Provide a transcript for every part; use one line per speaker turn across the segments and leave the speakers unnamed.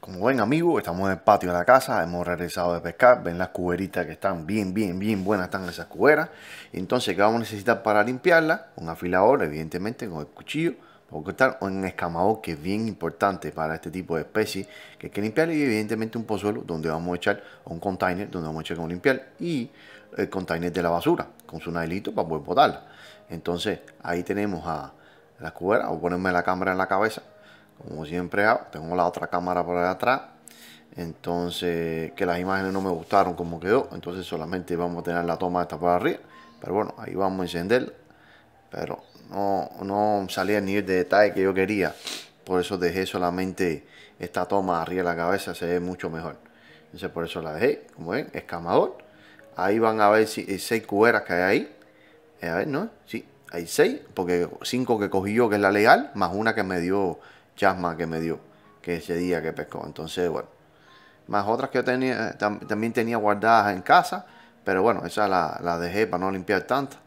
Como ven amigos, estamos en el patio de la casa, hemos regresado de pescar, ven las cuberitas que están bien, bien, bien buenas están esas cuberas. Entonces, ¿qué vamos a necesitar para limpiarlas? Un afilador, evidentemente, con el cuchillo. Vamos cortar un escamador que es bien importante para este tipo de especies que hay que limpiar y evidentemente un pozuelo donde vamos a echar un container donde vamos a echar con limpiar y el container de la basura con su nailito para poder botarla. Entonces ahí tenemos a la cuberas o ponerme la cámara en la cabeza, como siempre hago. Tengo la otra cámara por allá atrás. Entonces, que las imágenes no me gustaron como quedó. Entonces, solamente vamos a tener la toma esta por arriba. Pero bueno, ahí vamos a encenderla. Pero no, no salía el nivel de detalle que yo quería. Por eso dejé solamente esta toma arriba de la cabeza. Se ve mucho mejor. Entonces, por eso la dejé. Como ven, escamador. Ahí van a ver si, eh, seis cuberas que hay ahí. a ver, ¿no? Sí, hay seis, porque cinco que cogí yo, que es la legal, más una que me dio Chasma, que me dio, que ese día que pescó. Entonces, bueno, más otras que tenía, también tenía guardadas en casa, pero bueno, esa la, dejé para no limpiar tantas,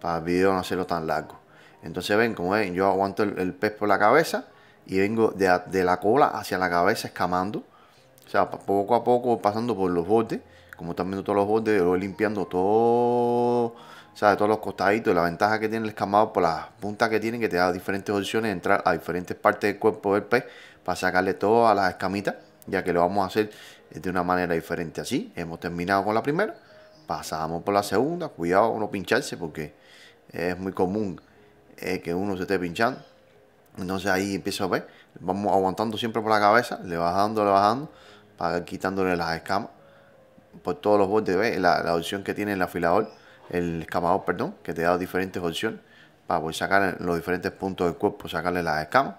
para el video no hacerlo tan largo. Entonces, ven, como ven, yo aguanto el, pez por la cabeza y vengo de, de la cola hacia la cabeza escamando, o sea, poco a poco pasando por los bordes como están viendo todos los bordes, lo voy limpiando todo, de Todos los costaditos. La ventaja que tiene el escamado por las puntas que tiene, que te da diferentes opciones de entrar a diferentes partes del cuerpo del pez para sacarle todas las escamitas, ya que lo vamos a hacer de una manera diferente. Así, hemos terminado con la primera, pasamos por la segunda. Cuidado no pincharse porque es muy común eh, que uno se esté pinchando. Entonces ahí empiezo a ver, vamos aguantando siempre por la cabeza, le bajando, le bajando, para quitándole las escamas por todos los bordes, ¿ves? La, la, opción que tiene el afilador, el escamador, perdón, que te da diferentes opciones para poder sacar los diferentes puntos del cuerpo, sacarle las escamas.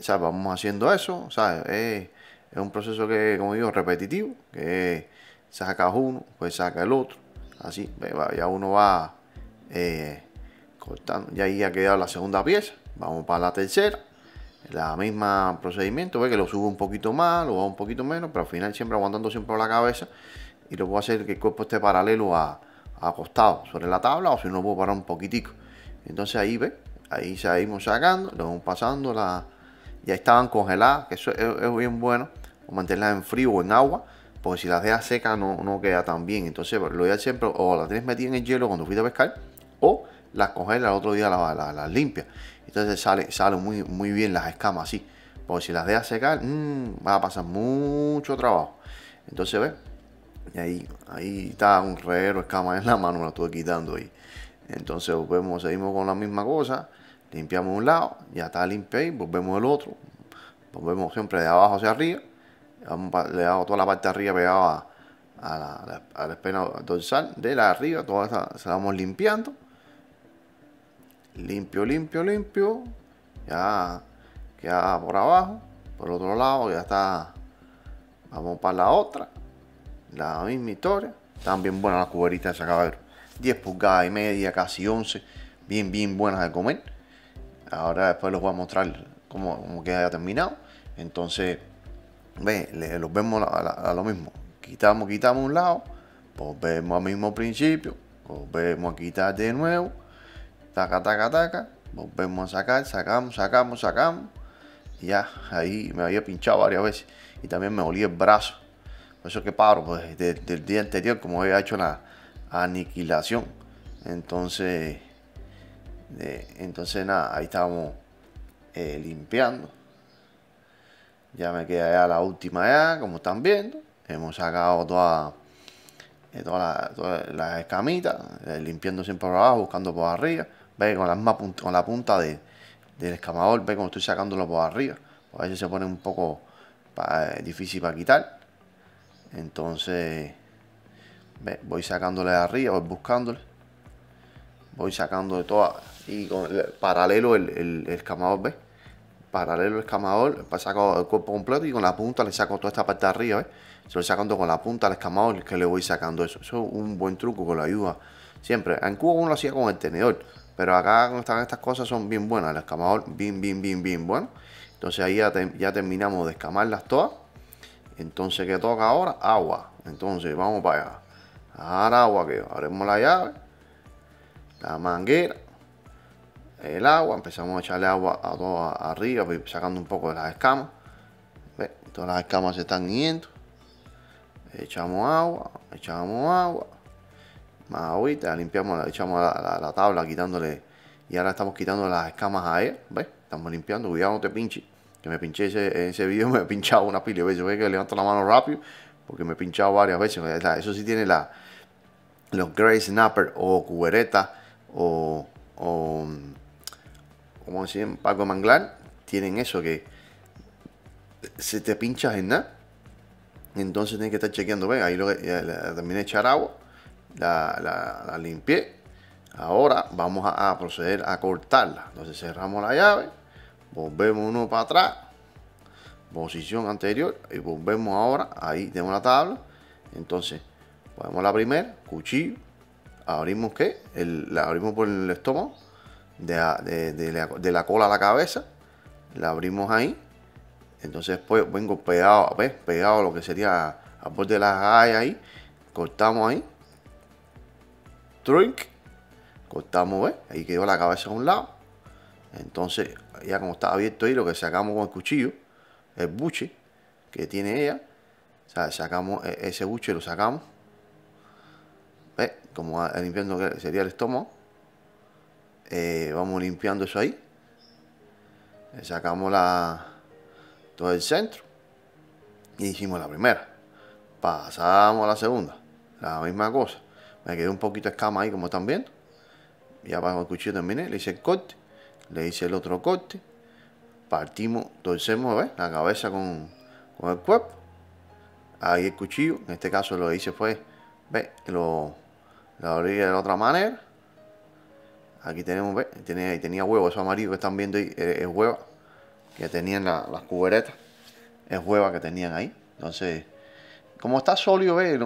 sea Vamos haciendo eso, Es, es, un proceso que, como digo, repetitivo, que sacas uno, pues saca el otro, así, ya uno va eh, cortando, ya ahí ha quedado la segunda pieza, vamos para la tercera, la misma procedimiento, ve que lo subo un poquito más, lo va un poquito menos, pero al final siempre aguantando siempre la cabeza y lo puedo hacer que el cuerpo esté paralelo a, acostado sobre la tabla o si no puedo parar un poquitico. Entonces ahí ve, ahí seguimos sacando, lo vamos pasando, la, ya estaban congeladas, que eso es, bien bueno, mantenerlas en frío o en agua, porque si las dejas secas no, queda tan bien. Entonces pues, lo voy hacer siempre, o las tienes metidas en el hielo cuando fuiste a pescar, o las congelas el otro día las, limpias. Entonces sale, sale muy, muy bien las escamas así. Porque si las dejas secar, mm, va a pasar mucho trabajo. Entonces, ve y ahí, ahí está un reero escama en la mano, la estuve quitando ahí. Entonces volvemos, seguimos con la misma cosa, limpiamos un lado, ya está limpio y volvemos el otro. Volvemos siempre de abajo hacia arriba, le damos toda la parte de arriba pegada a la, a espina dorsal de la arriba, toda esta se la vamos limpiando. Limpio, limpio, limpio. Ya queda por abajo, por el otro lado, ya está. Vamos para la otra la misma historia. También buena las cuberitas de ver 10 pulgadas y media, casi 11. Bien, bien buenas de comer. Ahora después les voy a mostrar cómo, queda terminado. Entonces, ve, los vemos a, lo mismo. Quitamos, quitamos un lado. Volvemos al mismo principio. Volvemos a quitar de nuevo. Taca, taca, taca. Volvemos a sacar, sacamos, sacamos, sacamos. ya, ahí me había pinchado varias veces. Y también me olía el brazo eso que paro, pues desde el día anterior, como había hecho la aniquilación. Entonces, entonces nada, ahí estábamos eh, limpiando. Ya me queda ya la última ya, como están viendo. Hemos sacado todas eh, las escamitas, eh, limpiando siempre por abajo, buscando por arriba. Ve con, la punta, con la punta del escamador, ve como estoy sacándolo por arriba. A veces se pone un poco difícil para quitar. Entonces, voy sacándole de arriba, voy buscándole. Voy sacando de todas. Y con el, paralelo el, escamador Paralelo el escamador pasa sacar el cuerpo completo y con la punta le saco toda esta parte de arriba, Se lo sacando con la punta al escamador que le voy sacando eso. Eso es un buen truco con la ayuda siempre. En Cuba uno lo hacía con el tenedor, pero acá cuando están estas cosas son bien buenas. El escamador, bien, bien, bien, bien bueno. Entonces ahí ya terminamos de escamarlas todas. Entonces, ¿qué toca ahora? Agua. Entonces, vamos para allá. agua que abrimos la llave, la manguera, el agua. Empezamos a echarle agua a todo arriba, pues, sacando un poco de las escamas. ¿Ves? Todas las escamas se están yendo. Echamos agua, echamos agua. Más agüita, limpiamos, la, echamos la, tabla quitándole. Y ahora estamos quitando las escamas a él. Estamos limpiando, cuidado, no te pinche que me pinché ese, vídeo me he pinchado una pila de veces. que levanto la mano rápido porque me he pinchado varias veces. Eso sí tiene la, los Grey Snapper o cubereta o, o como decían Paco de Manglar, tienen eso que se te pinchas en nada. Entonces tienes que estar chequeando. venga ahí lo, que terminé de echar agua, la, la, limpié. Ahora vamos a proceder a cortarla. Entonces cerramos la llave volvemos uno para atrás, posición anterior y volvemos ahora, ahí tenemos la tabla, entonces ponemos la primera, cuchillo, abrimos que, la abrimos por el estómago, de, la, cola a la cabeza, la abrimos ahí, entonces pues vengo pegado, ¿ves? pegado a lo que sería a borde de las hay ahí, cortamos ahí, trink, cortamos, ahí quedó la cabeza a un lado, entonces, ya como estaba abierto ahí, lo que sacamos con el cuchillo, el buche que tiene ella, O sea, sacamos eh, ese buche, lo sacamos, ¿ves? como limpiando que sería el estómago, eh, vamos limpiando eso ahí, sacamos la, todo el centro y hicimos la primera, pasamos a la segunda, la misma cosa, me quedé un poquito escama ahí como están viendo, ya bajo el cuchillo terminé, le hice el corte, le hice el otro corte, partimos, torcemos la cabeza con, el cuerpo, ahí el cuchillo, en este caso lo hice fue, pues, ve, Lo, abrí de la otra manera, aquí tenemos, ve, Tenía, tenía huevo, esos amarillos que están viendo ahí, es, hueva, que tenían las cuberetas, es hueva que tenían ahí, entonces como está sólido, eh,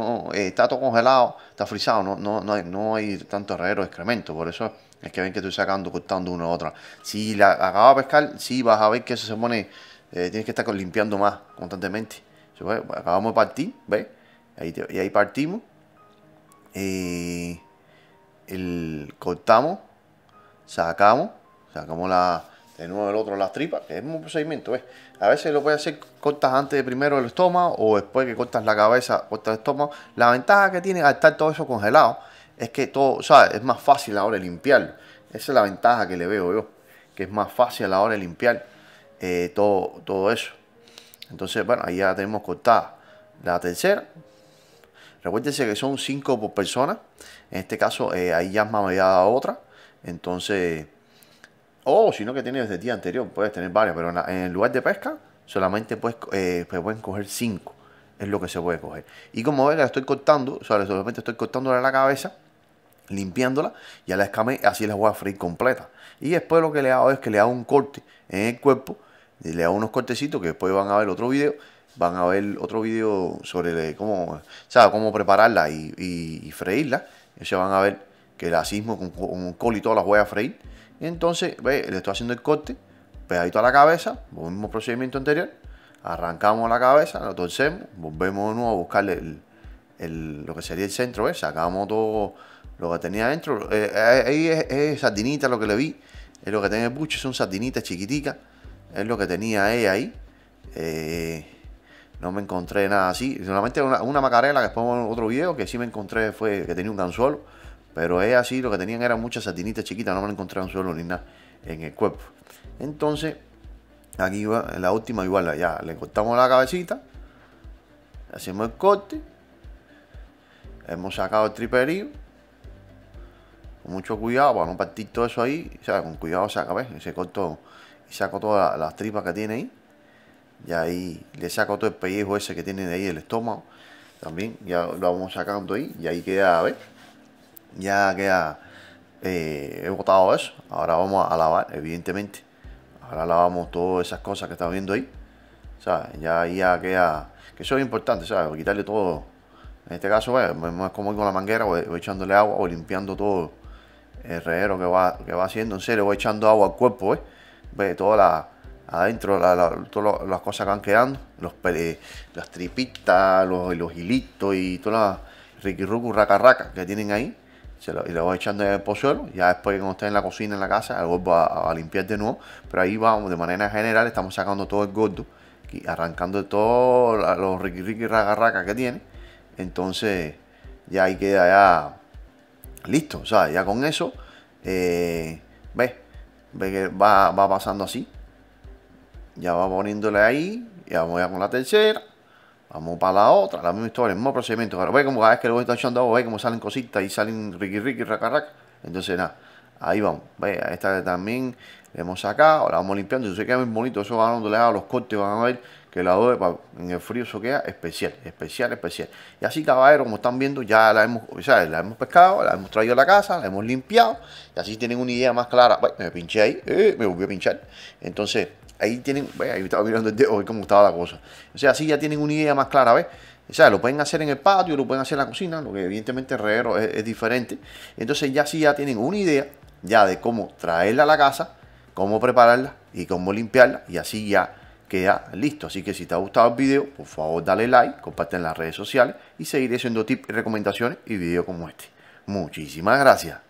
está todo congelado, está frisado, no, no, no, hay, tanto herrero de excremento, por eso es que ven que estoy sacando, cortando una u otra. Si la acabas de pescar, sí vas a ver que eso se pone, eh, tienes que estar limpiando más constantemente. Pues, acabamos de partir, ¿ves? y ahí partimos. Eh, el, cortamos, sacamos, sacamos la, de nuevo el otro las tripas, es un procedimiento, ¿ves? A veces lo puedes hacer, cortas antes de primero el estómago o después que cortas la cabeza, cortas el estómago. La ventaja que tiene al estar todo eso congelado es que todo, ¿sabes? Es más fácil ahora limpiarlo. Esa es la ventaja que le veo yo, que es más fácil ahora de limpiar eh, todo, todo eso. Entonces, bueno, ahí ya tenemos cortada la tercera. Recuérdense que son cinco por persona. En este caso, eh, ahí ya más había a otra. Entonces o si no, que tienes desde el día anterior, puedes tener varias, pero en, lugar de pesca solamente puedes, eh, pues, pueden coger cinco. Es lo que se puede coger. Y como ven, la estoy cortando, solamente estoy cortándola la cabeza, limpiándola, ya la escamé, así la voy a freír completa. Y después lo que le hago es que le hago un corte en el cuerpo, le hago unos cortecitos que después van a ver otro video van a ver otro video sobre cómo, cómo prepararla y, freírla. van a ver que el asismo con, un col y todas las voy a freír entonces, le estoy haciendo el corte, pegadito a la cabeza, el mismo procedimiento anterior. Arrancamos la cabeza, la torcemos, volvemos de nuevo a buscarle lo que sería el centro, Sacamos todo lo que tenía adentro. Eh, eh, ahí es, sardinita lo que le vi. Es lo que tenía el buche, son sardinitas chiquiticas. Es lo que tenía ella ahí. Eh, no me encontré nada así. Solamente una, macarela que pongo en otro video que sí me encontré fue que tenía un ganzuelo. Pero es así, lo que tenían era muchas satinitas chiquitas, no me encontraron solo ni nada en el cuerpo. Entonces, aquí en la última igual, ya le cortamos la cabecita, hacemos el corte, hemos sacado el triperío, con mucho cuidado para no partir todo eso ahí, o sea, con cuidado saca, ¿ves? Se cortó y saco todas las tripas que tiene ahí, y ahí le saco todo el pellejo ese que tiene de ahí el estómago, también ya lo vamos sacando ahí, y ahí queda, ver ya queda eh, he botado eso. Ahora vamos a lavar, evidentemente. Ahora lavamos todas esas cosas que estamos viendo ahí. O Ya, ya queda... Que eso es importante, ¿sabes? Quitarle todo. En este caso, es pues, como ir con la manguera o, echándole agua o limpiando todo el reero que va, que va haciendo. En serio, voy echando agua al cuerpo, ¿eh? Ve toda la... Adentro, todas las cosas que han quedando, los las tripitas, los, los hilitos y todas las riquirrucu que tienen ahí y lo voy echando en el pozuelo. Ya después, cuando esté en la cocina, en la casa, algo vuelvo a, limpiar de nuevo. Pero ahí vamos, de manera general, estamos sacando todo el gordo, y arrancando todos los riqui riqui raga que tiene. Entonces, ya ahí queda ya listo. O sea, ya con eso, eh, ve que va, va pasando así. Ya va poniéndole ahí. Ya voy a con la tercera. Vamos para la otra, la misma historia, el mismo procedimiento. Ahora ve como cada vez que le voy echando ve como salen cositas y salen riqui riqui, raca raca. Entonces nada, ahí vamos. Ve, a esta también le hemos sacado, la vamos limpiando. Yo sé que es muy bonito, eso van le hago los cortes, van a ver que la doe en el frío eso queda especial, especial, especial. Y así caballero, como están viendo, ya la hemos, la hemos pescado, la hemos traído a la casa, la hemos limpiado. Y así tienen una idea más clara. me pinché ahí, eh, me volvió a pinchar. Entonces, Ahí tienen, ve, ahí estaba mirando el dedo, cómo estaba la cosa. O sea, así ya tienen una idea más clara, ¿ves? O sea, lo pueden hacer en el patio, lo pueden hacer en la cocina, lo que evidentemente el es, diferente. Entonces ya sí ya tienen una idea ya de cómo traerla a la casa, cómo prepararla y cómo limpiarla y así ya queda listo. Así que si te ha gustado el video, por favor dale like, comparte en las redes sociales y seguiré haciendo tips, recomendaciones y videos como este. Muchísimas gracias.